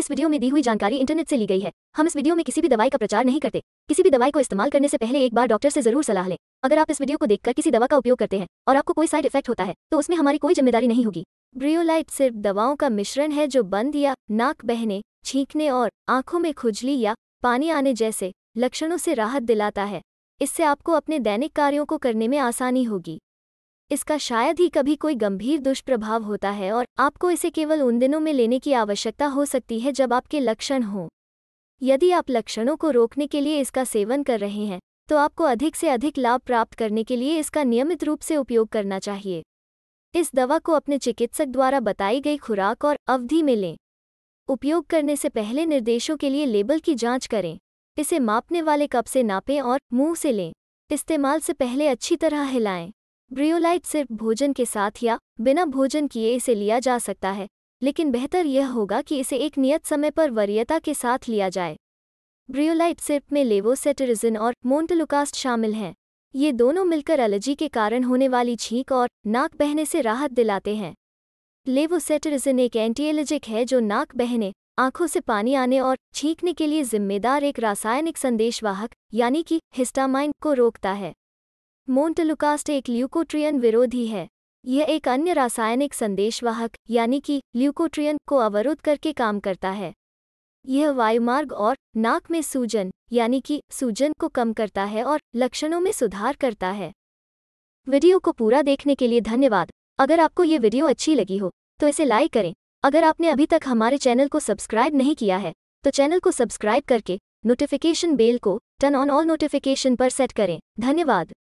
इस वीडियो में दी हुई जानकारी इंटरनेट से ली गई है हम इस वीडियो में किसी भी दवाई का प्रचार नहीं करते किसी भी दवाई को इस्तेमाल करने से पहले एक बार डॉक्टर से जरूर सलाह लें अगर आप इस वीडियो को देखकर किसी दवा का उपयोग करते हैं और आपको कोई साइड इफेक्ट होता है तो उसमें हमारी कोई जिम्मेदारी नहीं होगी ब्रियोलाइट सिर्फ दवाओं का मिश्रण है जो बंद या नाक बहने छींकने और आंखों में खुजली या पानी आने जैसे लक्षणों से राहत दिलाता है इससे आपको अपने दैनिक कार्यों को करने में आसानी होगी इसका शायद ही कभी कोई गंभीर दुष्प्रभाव होता है और आपको इसे केवल उन दिनों में लेने की आवश्यकता हो सकती है जब आपके लक्षण हों यदि आप लक्षणों को रोकने के लिए इसका सेवन कर रहे हैं तो आपको अधिक से अधिक लाभ प्राप्त करने के लिए इसका नियमित रूप से उपयोग करना चाहिए इस दवा को अपने चिकित्सक द्वारा बताई गई खुराक और अवधि में लें उपयोग करने से पहले निर्देशों के लिए लेबल की जांच करें इसे मापने वाले कप से नापें और मुंह से लें इस्तेमाल से पहले अच्छी तरह हिलाएं ब्रियोलाइट सिर्फ भोजन के साथ या बिना भोजन किए इसे लिया जा सकता है लेकिन बेहतर यह होगा कि इसे एक नियत समय पर वरीयता के साथ लिया जाए ब्रियोलाइट सिर्फ में लेवोसेटरिजिन और मोन्टलुकास्ट शामिल हैं ये दोनों मिलकर एलर्जी के कारण होने वाली छींक और नाक बहने से राहत दिलाते हैं लेवोसेटरिजिन एक एंटी एलर्जिक है जो नाक बहने आंखों से पानी आने और छींकने के लिए जिम्मेदार एक रासायनिक संदेशवाहक यानी कि हिस्टामाइन को रोकता है मोन्टलुकास्ट एक ल्यूकोट्रियन विरोधी है यह एक अन्य रासायनिक संदेशवाहक यानी कि ल्यूकोट्रियन को अवरुद्ध करके काम करता है यह वायुमार्ग और नाक में सूजन यानी कि सूजन को कम करता है और लक्षणों में सुधार करता है वीडियो को पूरा देखने के लिए धन्यवाद अगर आपको ये वीडियो अच्छी लगी हो तो इसे लाइक करें अगर आपने अभी तक हमारे चैनल को सब्सक्राइब नहीं किया है तो चैनल को सब्सक्राइब करके नोटिफिकेशन बेल को टर्न ऑन ऑल नोटिफिकेशन पर सेट करें धन्यवाद